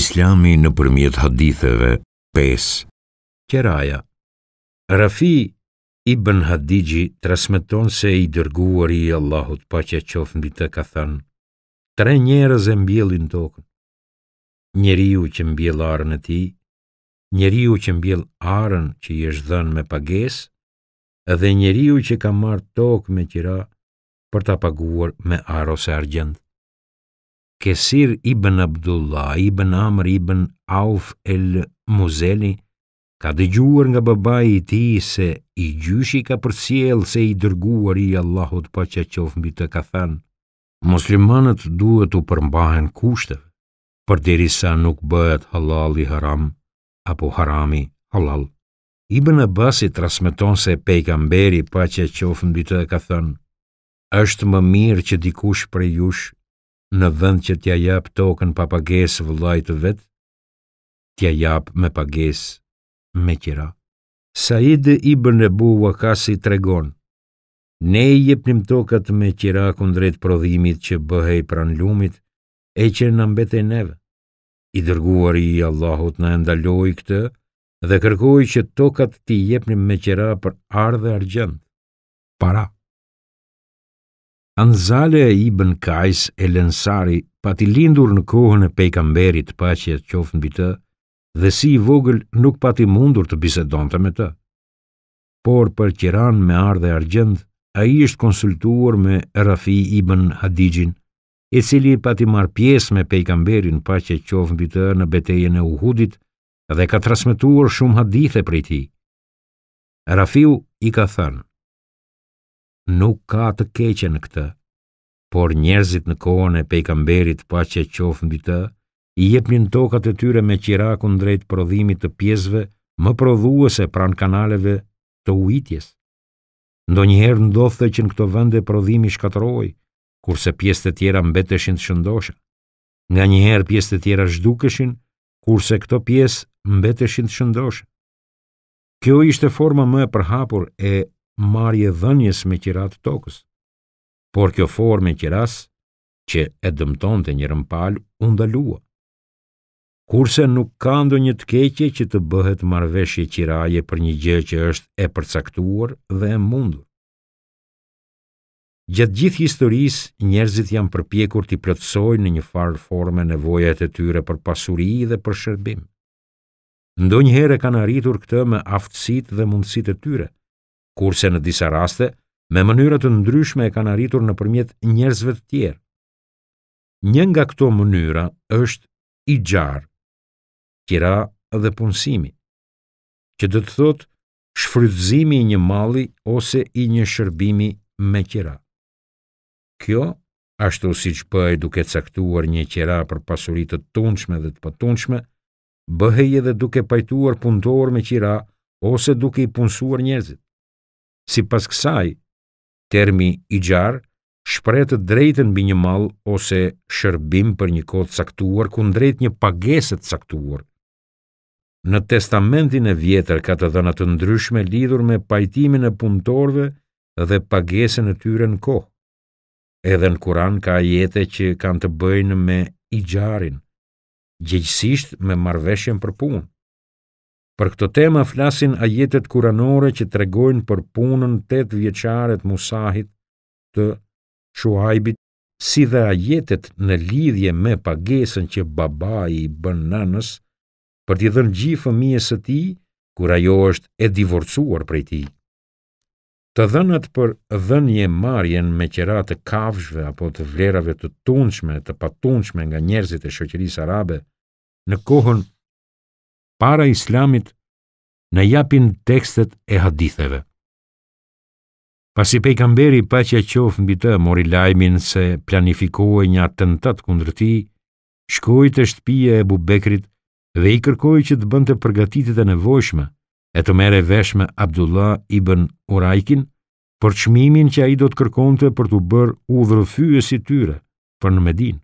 Islami në përmjet haditheve 5. Qeraja, Rafi Ibn Hadigji trasmeton se i dërguar i Allahut pa që qofë mbi të ka thënë, tre njerëz e mbjellin tokën, njeriu që mbjell arën e ti, njeriu që mbjell arën që i është dhënë me pages, edhe njeriu që ka marrë tokë me qira për ta paguar me arë ose argjendë. Kesir ibn Abdullah ibn Amr ibn Auf el Muzeli ka dëgjuar nga babai i tij se i gjyshi ka përcjell se i dërguar i Allahut paqja po qof mbi të ka thënë muslimanët duhet u përmbahen kushteve përderisa nuk bëhet halal i haram apo harami halal ibn Abbas i transmeton se pejgamberi paqja po qof mbi të ka thënë është më mirë që dikush prej jush në vend që t'ja jap tokën pa pagesë vëllait të vet, t'ja jap me pagesë me qira. Said ibn Abu Waqas i tregon: Ne i jepnim tokat me qira kundrejt prodhimit që bëhej pran lumit, e që na mbetën neve. I dërguari i Allahut na ndaloi këtë dhe kërkoi që tokat t'i jepnim me qira për ardhe argjend, Para Anzale i bën kajs e lënsari pa t'i lindur në kohën e pejkamberit pa që e qofën bitë, dhe si i vogël nuk pa t'i mundur të bisedon të me të. Por për qiran me ardhe argjend, a i është konsultuar me Rafi i bën Hadijin, e cili pa t'i marë pies me pejkamberin pa që e qofën bitë në betejen e uhudit dhe ka transmituar shumë hadithe për i ti. Rafiu i ka thënë, nuk ka të keqe në këtë. Por njerëzit në kohën e pejgamberit paqja e qof mbi të, i jepnin tokat e tyre me qirakun drejt prodhimit të pjesëve më prodhuese pran kanaleve të ujitjes. Ndonjëherë ndodhte që në këto vende prodhimi shkatëroi, kurse pjesë të tjera mbeteshin të shëndoshë. Nga një herë pjesë të tjera zhdukeshin, kurse këto pjesë mbeteshin të shëndoshë. Kjo ishte forma më e përhapur e marje dhënjes me qirat të tokës. Por kjo formë e qiras, që e dëmton të një rëmpal, undalua. Kurse nuk ka ndo një të keqe që të bëhet marveshje qiraje për një gjë që është e përcaktuar dhe e mundur. Gjatë gjithë historis, njerëzit jam përpjekur t'i plëtsoj në një farë forme nevojat e tyre për pasuri dhe për shërbim. Ndo njëherë e kanë arritur këtë me aftësit dhe mundësit e tyre – kurse në disa raste, me mënyrët të ndryshme e kanë arritur në përmjet njerëzve të tjerë. Një nga këto mënyra është i gjarë, kjera dhe punësimi, që dhe të thotë shfrytëzimi i një mali ose i një shërbimi me kjera. Kjo, ashtu si që për po e duke caktuar një kjera për pasurit të tunçme dhe të pëtunçme, bëhej edhe duke pajtuar punëtor me qira ose duke i punësuar njerëzit. Si pas kësaj, termi i gjarë shpretë drejten bë një mal ose shërbim për një kodë saktuar ku ndrejt një pageset saktuar. Në testamentin e vjetër ka të dhëna të ndryshme lidhur me pajtimin e punëtorve dhe pagesën e tyre në kohë. Edhe në kuran ka jete që kanë të bëjnë me i gjarin, gjëgjësisht me marveshjen për punë. Për këto tema flasin ajetet kuranore që tregojnë për punën 8 vjeçare të Musahit të Shuajbit, si dhe ajetet në lidhje me pagesën që babai i bën nënës për t'i dhënë gjifë fëmijës së tij kur ajo është e divorcuar prej tij. Të dhënat për dhënje marrjen me qira të kafshëve apo të vlerave të tundshme të patundshme nga njerëzit e shoqërisë arabe në kohën para islamit në japin tekstet e haditheve. Pas i paqja pa që të bitë, mori lajmin se planifikohej një atëntat kundër tij, shkoj të shtpije e bubekrit dhe i kërkoj që të bënd të përgatitit e nevojshme e të mere veshme Abdullah i bën për qmimin që a i do të kërkonte për të bërë u tyre për në medin.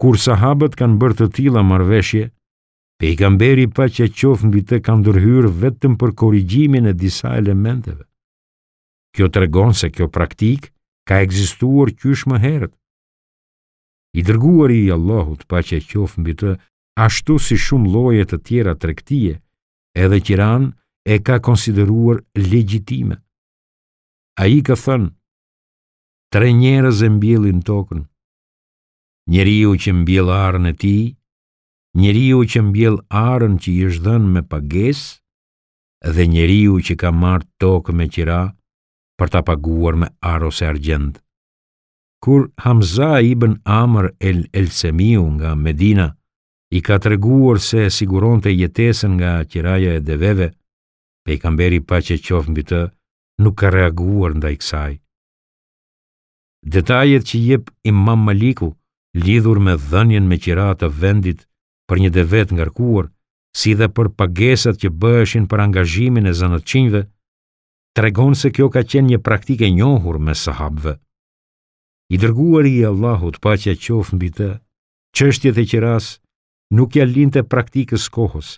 Kur sahabët kanë bërë të tila marveshje, Pejgamberi pa që qofë mbi të kanë dërhyrë vetëm për korigjimin e disa elementeve. Kjo të regonë se kjo praktik ka egzistuar qysh më herët. I dërguar i Allahut pa që qofë mbi të ashtu si shumë lojet të tjera të rektie, edhe qiran e ka konsideruar legjitime. A i ka thënë, tre njerëz e mbjellin tokën, njëriu që mbjellarën e tijë, njeriu që mbjell arën që i është dhënë me pages, dhe njeriu që ka marrë tokë me qira për ta paguar me arë ose argjend. Kur Hamza ibn Amr el Elsemiu nga Medina i ka të reguar se siguron të jetesën nga qiraja e deveve, pe i kamberi pa që qofën mbi të, nuk ka reaguar nda i kësaj. Detajet që jep imam Maliku, lidhur me dhënjen me qira të vendit, për një devet ngarkuar, si dhe për pagesat që bëheshin për angazhimin e zanatçinjve, tregon se kjo ka qenë një praktikë e njohur me sahabëve. I dërguari i Allahut paqja qof mbi të, çështjet e qiras nuk ja linte praktikës kohës,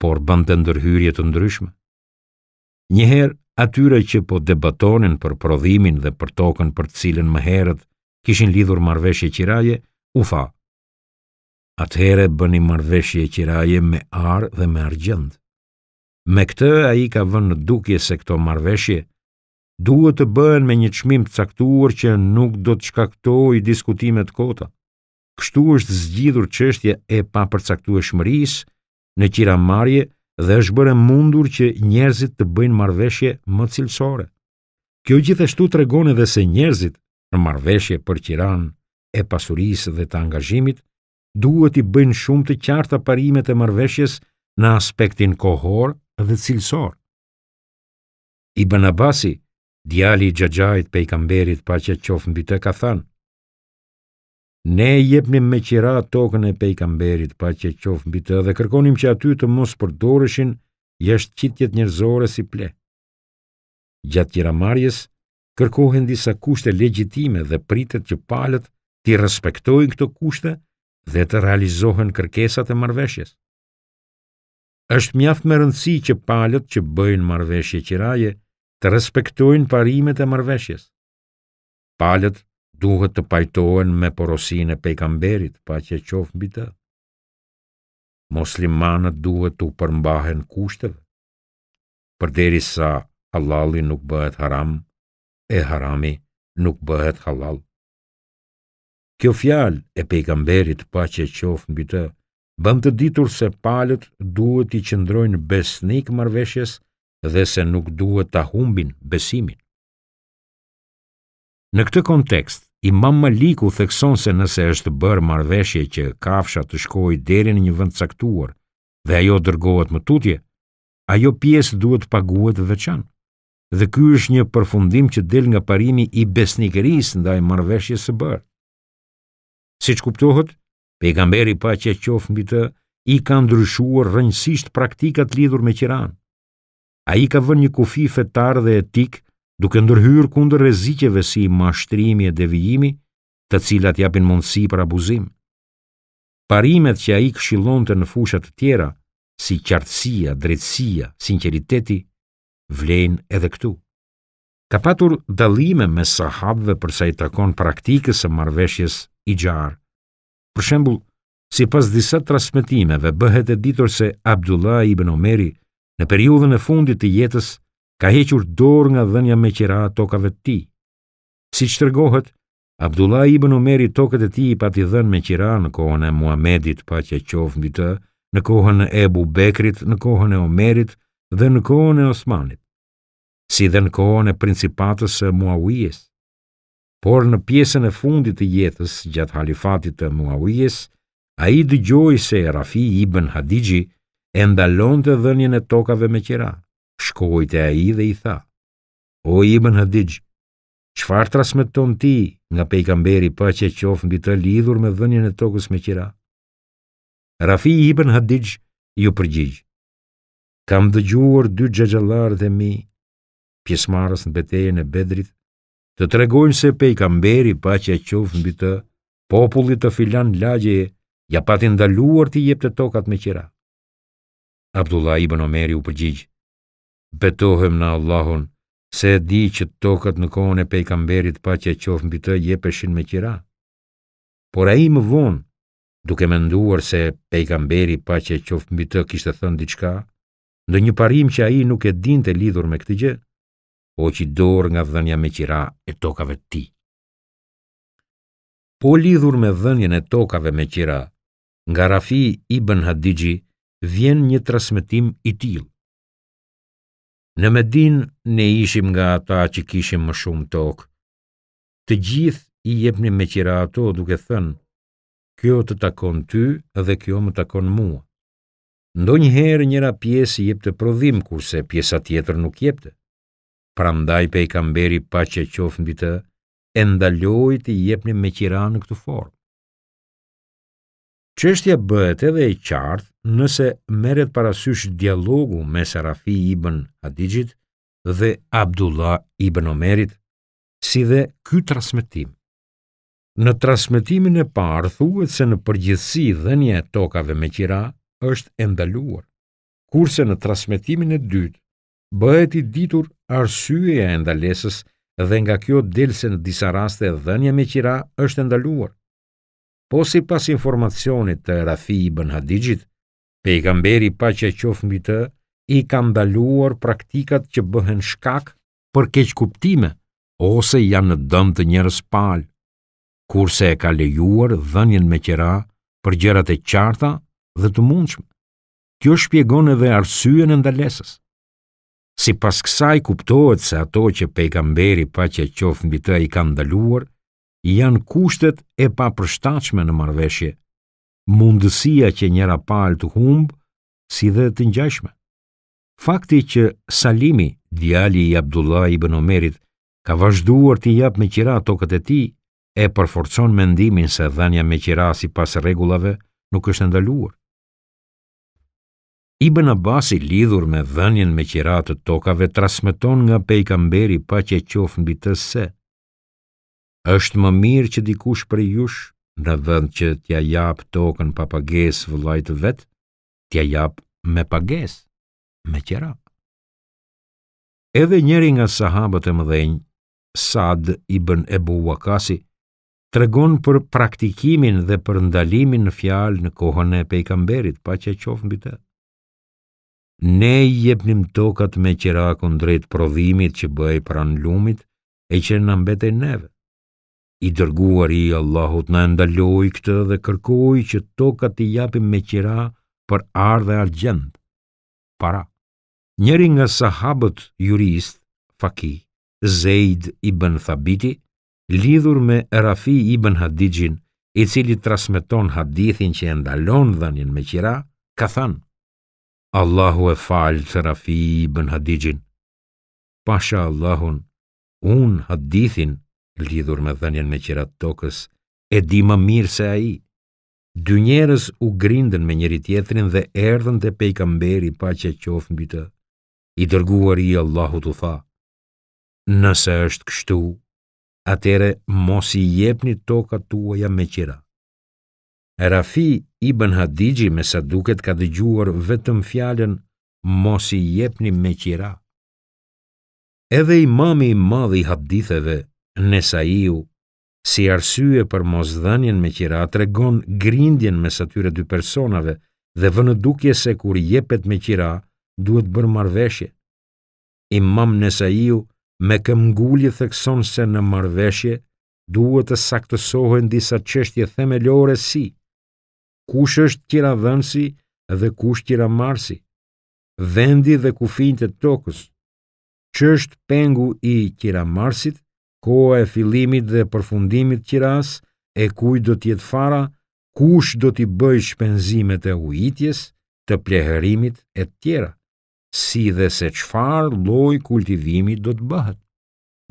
por bënte ndërhyrje të ndryshme. Një herë atyre që po debatonin për prodhimin dhe për tokën për të cilën më herët kishin lidhur marrëveshje qiraje, u fa, atëhere bëni marveshje qiraje me arë dhe me argjënd. Me këtë a i ka vënë në dukje se këto marveshje, duhet të bëhen me një qmim të caktuar që nuk do të shkaktoj diskutimet kota. Kështu është zgjidhur qështje e pa përcaktu e shmëris në qira marje dhe është bërë mundur që njerëzit të bëjnë marveshje më cilësore. Kjo gjithashtu të regone dhe se njerëzit në marveshje për qiran e pasurisë dhe të angazhimit, duhet i bëjnë shumë të qarta parimet e marveshjes në aspektin kohor dhe cilësor. I bëna djali i gjagjajt pe i kamberit pa që qofën bitë ka thanë, Ne jepnim me qira tokën e pe i kamberit, pa që qofë mbi të dhe kërkonim që aty të mos përdoreshin jeshtë qitjet njërzore si ple. Gjatë qira marjes, kërkohen disa kushte legjitime dhe pritet që palët ti respektojnë këto kushte dhe të realizohen kërkesat e marveshjes. Êshtë mjaft me rëndësi që palët që bëjnë marveshje qiraje të respektojnë parimet e marveshjes. Palët duhet të pajtohen me porosin e pejkamberit, pa që qofë mbi të. Moslimanët duhet të përmbahen kushtëve, përderi sa halali nuk bëhet haram, e harami nuk bëhet halal. Kjo fjalë e pejgamberit pa që e qofë në bitë, të ditur se palët duhet i qëndrojnë besnik marveshjes dhe se nuk duhet ta humbin besimin. Në këtë kontekst, i Maliku liku thekson se nëse është bërë marveshje që kafsha të shkoj deri në një vënd caktuar dhe ajo dërgohet më tutje, ajo pjesë duhet paguhet dhe qanë, dhe ky është një përfundim që del nga parimi i besnikërisë ndaj marveshje së bërë. Si që kuptohet, pejgamberi pa që qofë mbi të, i ka ndryshuar rënjësisht praktikat lidhur me qiran. A i ka vën një kufi fetar dhe etik, duke ndërhyrë kundër rezikjeve si mashtrimi e devijimi, të cilat japin mundësi për abuzim. Parimet që a i këshilon të në fushat të tjera, si qartësia, drejtsia, sinceriteti, vlejnë edhe këtu. Ka patur dalime me sahabëve përsa i takon praktikës e marveshjes i gjarë. Për shembul, si pas disa trasmetimeve, bëhet e ditur se Abdullah ibn Omeri në periudhën e fundit të jetës ka hequr dorë nga dhenja me qera tokave ti. Si që tërgohet, Abdullah ibn Omeri tokët e ti i pati dhenë me qera në kohën e Muhamedit pa që qofë mbi të, në kohën e Ebu Bekrit, në kohën e Omerit dhe në kohën e Osmanit, si dhe në kohën e principatës e Muawijes por në pjesën e fundit të jetës gjatë halifatit të Muawijes, a i dëgjoj se Rafi i bën Hadigi e ndalon të dhenjën e tokave me qira. shkojt e a i dhe i tha, o i bën Hadigi, qfar ti nga pejkamberi pa që e qofën bitë të lidhur me dhenjën e tokës me qira. Rafi i bën Hadigi ju përgjigj, kam dëgjuar dy gjegjallarë dhe mi, pjesmarës në betejën e bedrit, të tregojnë se kamberi pa që e qofë mbi të, popullit të filan lagje, ja pati ndaluar të jep të tokat me qira. Abdullah ibn Omeri u përgjigj, betohem në Allahun, se e di që tokat në kohën e pejkamberit pa që a qofë mbi të jepeshin me qira. Por a i më vonë, duke me nduar se kamberi pa që a qofë mbi të kishtë thënë diçka, ndë një parim që a i nuk e din të lidhur me këtë gjë, o që i dorë nga dhenja me qira e tokave ti. Po lidhur me dhenjen e tokave me qira, nga rafi i bën hadigji, vjen një trasmetim i tilë. Në Medin ne ishim nga ata që kishim më shumë tokë. Të gjithë i jepni me qira ato duke thënë, kjo të takon ty dhe kjo më takon mua. Ndo njëherë njëra pjesë i jep të prodhim, kurse pjesa tjetër nuk jep të. Pra ndaj pe i kamberi pa që qofën për të, e ndaloj të jepni me qira në këtu formë. Qështja bëhet edhe e qartë nëse meret parasysh dialogu me Serafi Ibn Hadijit dhe Abdullah Ibn Omerit, si dhe ky trasmetim. Në trasmetimin e parë thuhet se në përgjithësi dhënia e tokave me qira është e ndaluar. Kurse në trasmetimin e dytë bëhet i ditur arsyeja e ndalesës dhe nga kjo delse në disa raste dhenja me qira është ndaluar. Po si pas informacionit të Rafi i Ben Hadijit, pe i kamberi pa që e qof mbi të, i ka ndaluar praktikat që bëhen shkak për keq kuptime, ose janë në dëmë të njërës palë, kurse e ka lejuar dhenjen me qira për gjerat e qarta dhe të mundshme. Kjo shpjegon edhe arsyën e ndalesës si pas kësaj kuptohet se ato që pejgamberi pa që qofë mbi të i kanë ndaluar, janë kushtet e pa përshtachme në marveshje, mundësia që njëra palë të humbë, si dhe të njashme. Fakti që Salimi, djali i Abdullah i Benomerit, ka vazhduar të japë me qira tokët e ti, e përforcon mendimin se dhanja me qira si pas regullave, nuk është ndaluar. Ibn Abbas i lidhur me dhenjen me qira të tokave trasmeton nga pejkamberi pa që qofë në bitës se. është më mirë që dikush për jush, në vend që t'ja japë tokën pa pages vëllajtë vetë, t'ja japë me pages, me qira. Edhe njëri nga sahabët e mëdhenjë, Sad i bën e buakasi, të regon për praktikimin dhe për ndalimin në fjalë në kohën e pejkamberit, pa që e qofën bitët ne jepnim tokat me qirakun drejt prodhimit që bëj pran lumit e që në mbete neve. I dërguar i Allahut në endaloj këtë dhe kërkoj që tokat i japim me qira për ardhe argjend. Para, njëri nga sahabët jurist, Faki, Zeid i bën Thabiti, lidhur me Rafi i bën Hadijin, i cili trasmeton hadithin që endalon ndalon me qira, ka thanë, Allahu e falë të rafi i bën hadijin. Pasha Allahun, unë hadithin, lidhur me dhenjen me qirat tokës, e di më mirë se a i. Dë njerës u grindën me njëri tjetrin dhe erdhën të pejka mberi pa që qofën bitë, i dërguar i Allahu të tha, Nëse është kështu, atere mos i jepni toka tuaja me qira. Rafi Ibn Hadigji me sa duket ka dëgjuar vetëm fjalën mos i jepni me qira. Edhe imami i madhi haditheve, Nesaiu si arsye për mos dhënien me qira tregon grindjen mes atyre dy personave dhe vënë dukje se kur jepet me qira duhet bërë marrveshje. Imam Nesaiu me këmbgulje thekson se në marrveshje duhet të saktësohen disa çështje themelore si kush është tjera dhënësi dhe kush tjera marsi, vendi dhe kufin të tokës, që është pengu i tjera marsit, koha e filimit dhe përfundimit qiras, e kuj do tjetë fara, kush do t'i bëj shpenzimet e ujitjes, të pleherimit e tjera, si dhe se qfar loj kultivimi do të bëhet.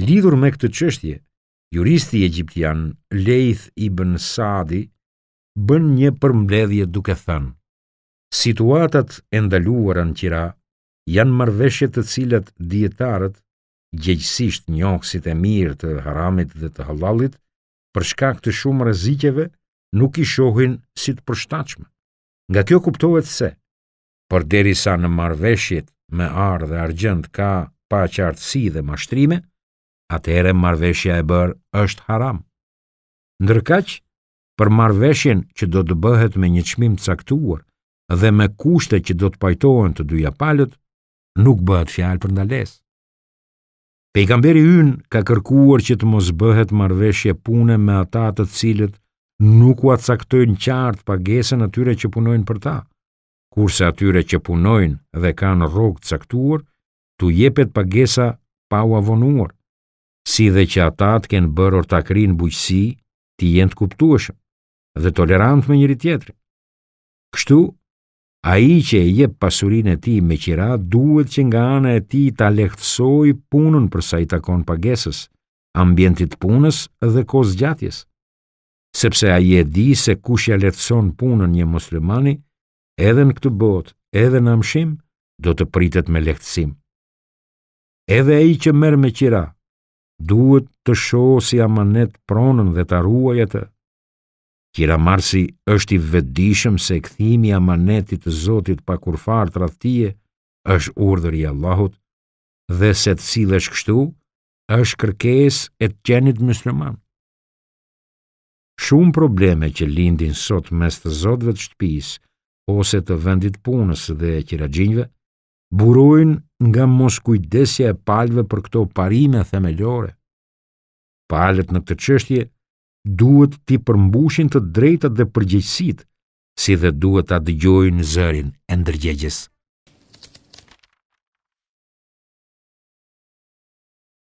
Lidhur me këtë qështje, juristi egyptian Leith Ibn Sadi, bën një përmbledhje duke thënë: Situatat e ndaluara në Qira janë marrëveshje të cilat dietarët, gjegjësisht njohësit e mirë të haramit dhe të halalit për shkak të shumë rreziqeve nuk i shohin si të përshtatshme. Nga kjo kuptohet se por derisa në marveshjet me ardh dhe argjend ka paqartësi dhe mashtrime, atëherë marveshja e bërë është haram. Ndërkaq, për marveshjen që do të bëhet me një qmim caktuar dhe me kushte që do të pajtohen të dyja palët, nuk bëhet fjalë për ndales. Pejgamberi yn ka kërkuar që të mos bëhet marveshje pune me ata të cilët nuk u caktojnë qartë pagesën atyre që punojnë për ta, kurse atyre që punojnë dhe kanë të caktuar, tu jepet pagesa pa u avonuar, si dhe që ata të kenë bërë ortakrin buqësi, ti jenë të kuptuashëm dhe tolerant me njëri tjetrin. Kështu, a i që e jep pasurin e ti me qira, duhet që nga anë e ti ta lehtësoj punën përsa i takon pagesës, ambientit punës dhe kos gjatjes. Sepse a i e di se kush ja lehtëson punën një muslimani, edhe në këtë botë, edhe në amshim, do të pritet me lehtësim. Edhe a i që merë me qira, duhet të shohë si amanet pronën dhe ta ruajetë, Kira Marsi është i vetëdijshëm se kthimi i amanetit të Zotit pa kurfar tradhtie është urdhri i Allahut dhe se të cilësh kështu është kërkesë e të qenit musliman. Shumë probleme që lindin sot mes të Zotëve të shtëpisë ose të vendit punës dhe e kiraxhinjve burojn nga mos kujdesja e palëve për këto parime themelore. Palet në këtë çështje duhet t'i përmbushin të drejtat dhe përgjegjësit, si dhe duhet t'a dëgjojnë zërin e ndërgjegjes.